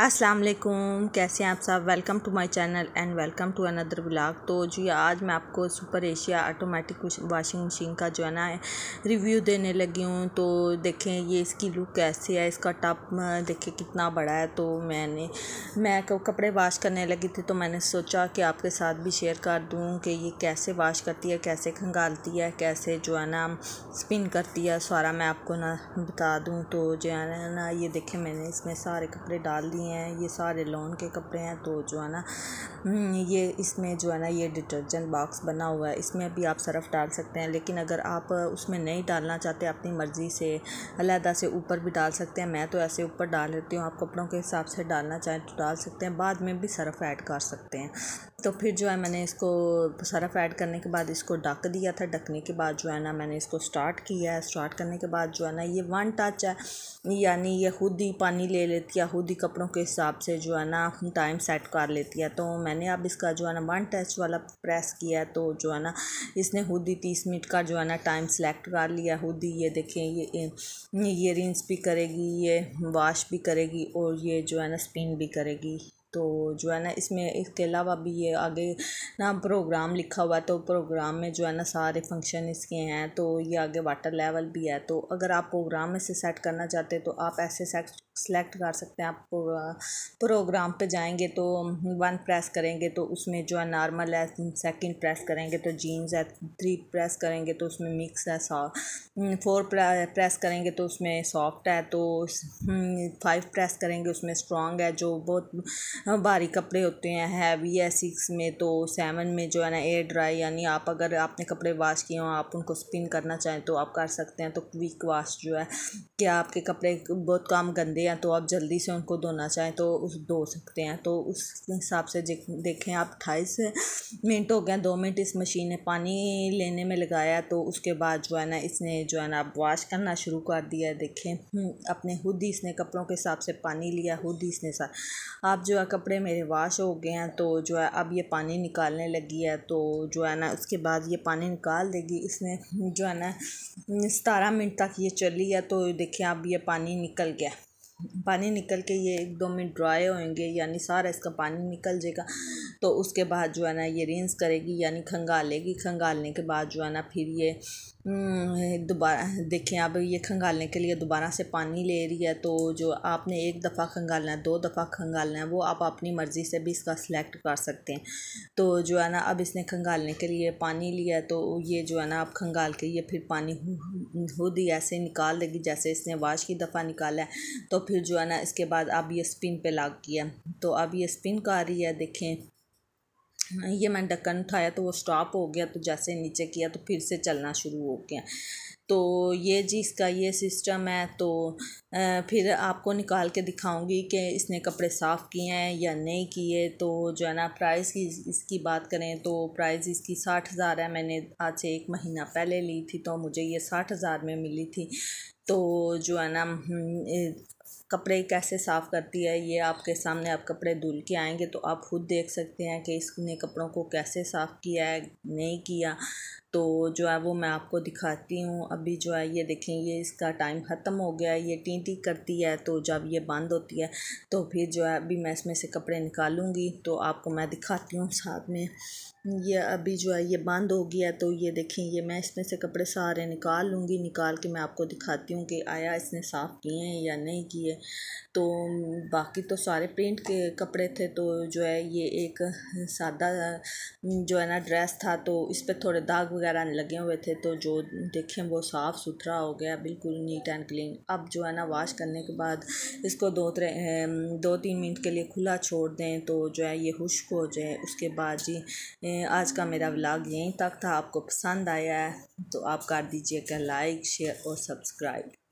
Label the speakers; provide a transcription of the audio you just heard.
Speaker 1: अस्सलाम वालेकुम कैसे हैं आप सब welcome to my channel and welcome to another blog तो जी आज मैं आपको super Asia automatic washing machine का जो है ना रिव्यू देने लगी हूँ तो देखें ये इसकी लुक कैसी है इसका टप देखें कितना बड़ा है तो मैंने मैं कपड़े वाश करने लगी थी तो मैंने सोचा कि आपके साथ भी शेयर कर दूँ कि ये कैसे वाश करती है कैसे खंगालती है कैसे जो है ना स्पिन करती है सारा मैं आपको ना बता दूँ तो जो है ना ये देखें मैंने इसमें सारे कपड़े डाल दिए नहीं है ये सारे लॉन के कपड़े हैं तो जो है ना हम्म, ये इसमें जो है ना ये डिटर्जेंट बॉक्स बना हुआ है इसमें भी आप सर्फ़ डाल सकते हैं लेकिन अगर आप उसमें नहीं डालना चाहते अपनी मर्ज़ी से अलहदा से ऊपर भी डाल सकते हैं मैं तो ऐसे ऊपर डाल लेती हूँ आप कपड़ों के हिसाब से डालना चाहें तो डाल सकते हैं बाद में भी सर्फ़ ऐड कर सकते हैं तो फिर जो है मैंने इसको सर्फ ऐड करने के बाद इसको ढक दिया था ढकने के बाद जो है ना मैंने इसको स्टार्ट किया है स्टार्ट करने के बाद जो है ना ये वन टच है यानी ये खुद ही पानी ले लेती है खुद ही कपड़ों के हिसाब से जो है ना टाइम सेट कर लेती है तो मैंने अब इसका जो है ना वन टच वाला प्रेस किया तो जो है ना इसने खुद ही तीस मिनट का जो है ना टाइम सेलेक्ट कर लिया खुद ही ये देखें ये ये रिंस भी करेगी ये वॉश भी करेगी और ये जो है ना स्पिन भी करेगी तो जो है ना इसमें इसके अलावा भी ये आगे ना प्रोग्राम लिखा हुआ है तो प्रोग्राम में जो है ना सारे फंक्शन इसके हैं तो ये आगे वाटर लेवल भी है तो अगर आप प्रोग्राम में से सेट करना चाहते हैं तो आप ऐसे सेट सेलेक्ट कर सकते हैं आप प्रोग्राम पे जाएंगे तो वन प्रेस करेंगे तो उसमें जो है नॉर्मल है सेकंड प्रेस करेंगे तो जीन्स है थ्री प्रेस करेंगे तो उसमें मिक्स है फोर प्रेस हम्म, करेंगे तो उसमें सॉफ्ट है तो फाइव प्रेस हम्म, करेंगे उसमें स्ट्रॉन्ग है जो बहुत भारी हाँ, कपड़े होते हैं हैवी है सिक्स में तो सेवन में जो है ना एयर ड्राई यानी आप अगर आपने कपड़े वाश किए हों आप उनको स्पिन करना चाहें तो आप कर सकते हैं तो क्विक वाश जो है क्या आपके कपड़े बहुत कम गंदे या तो आप जल्दी से उनको धोना चाहें तो उस धो सकते हैं तो उस हिसाब से देखें आप अट्ठाईस मिनट हो गए दो मिनट इस मशीन ने पानी लेने में लगाया तो उसके बाद जो है ना इसने जो है ना आप वॉश करना शुरू कर दिया देखें हम्म, अपने खुद ही इसने कपड़ों के हिसाब से पानी लिया खुद ही इसने सा आप जो है कपड़े मेरे वॉश हो गए हैं तो जो है अब ये पानी निकालने लगी है तो जो है ना उसके बाद ये पानी निकाल देगी इसने जो है ना सतारह मिनट तक ये चली है तो देखें अब ये पानी निकल गया पानी निकल के ये एक दो मिनट ड्राई होएंगे यानी सारा इसका पानी निकल जाएगा तो उसके बाद जो है ना ये रिंस करेगी यानी खंगालेगी खंगालने के बाद जो है ना फिर ये दोबारा देखें अब ये खंगालने के लिए दोबारा से पानी ले रही है तो जो आपने एक दफ़ा खंगालना है दो दफ़ा खंगालना है वो आप अपनी मर्ज़ी से भी इसका सिलेक्ट कर सकते हैं तो जो है ना अब इसने खंगालने के लिए पानी लिया है तो ये जो है ना आप खंगाल के ये फिर पानी खुद ही ऐसे निकाल देगी जैसे इसने वाश की दफ़ा निकाला है तो फिर जो है ना इसके बाद अब ये स्पिन पे लाग किया तो अब ये स्पिन का आ रही है देखें ये मैंने ढक्कन उठाया तो वो स्टॉप हो गया तो जैसे नीचे किया तो फिर से चलना शुरू हो गया तो ये जी इसका ये सिस्टम है तो फिर आपको निकाल के दिखाऊंगी कि इसने कपड़े साफ़ किए हैं या नहीं किए तो जो है ना प्राइस की इसकी बात करें तो प्राइस इसकी साठ हज़ार है मैंने आज से एक महीना पहले ली थी तो मुझे ये साठ हज़ार में मिली थी तो जो है ना हम्म, कपड़े कैसे साफ़ करती है ये आपके सामने आप कपड़े धुल के आएंगे तो आप खुद देख सकते हैं कि इसने कपड़ों को कैसे साफ़ किया है नहीं किया तो जो है वो मैं आपको दिखाती हूँ अभी जो है ये देखें ये इसका टाइम ख़त्म हो गया है ये टी टी करती है तो जब ये बंद होती है तो फिर जो है अभी मैं इसमें से कपड़े निकालूँगी तो आपको मैं दिखाती हूँ साथ में ये अभी जो है ये बंद हो गया तो ये देखें ये मैं इसमें से कपड़े सारे निकाल लूँगी निकाल के मैं आपको दिखाती हूँ कि आया इसने साफ़ किए हैं या नहीं किए तो बाकी तो सारे प्रिंट के कपड़े थे तो जो है ये एक सादा जो है ना ड्रेस था तो इस पर थोड़े दाग वगैरह लगे हुए थे तो जो देखें वो साफ़ सुथरा हो गया बिल्कुल नीट एंड क्लीन अब जो है ना वाश करने के बाद इसको दो त्रे दो तीन मिनट के लिए खुला छोड़ दें तो जो है ये खुश्क हो जाए उसके बाद जी आज का मेरा व्लाग यहीं तक था आपको पसंद आया है तो आप कर दीजिएगा लाइक शेयर और सब्सक्राइब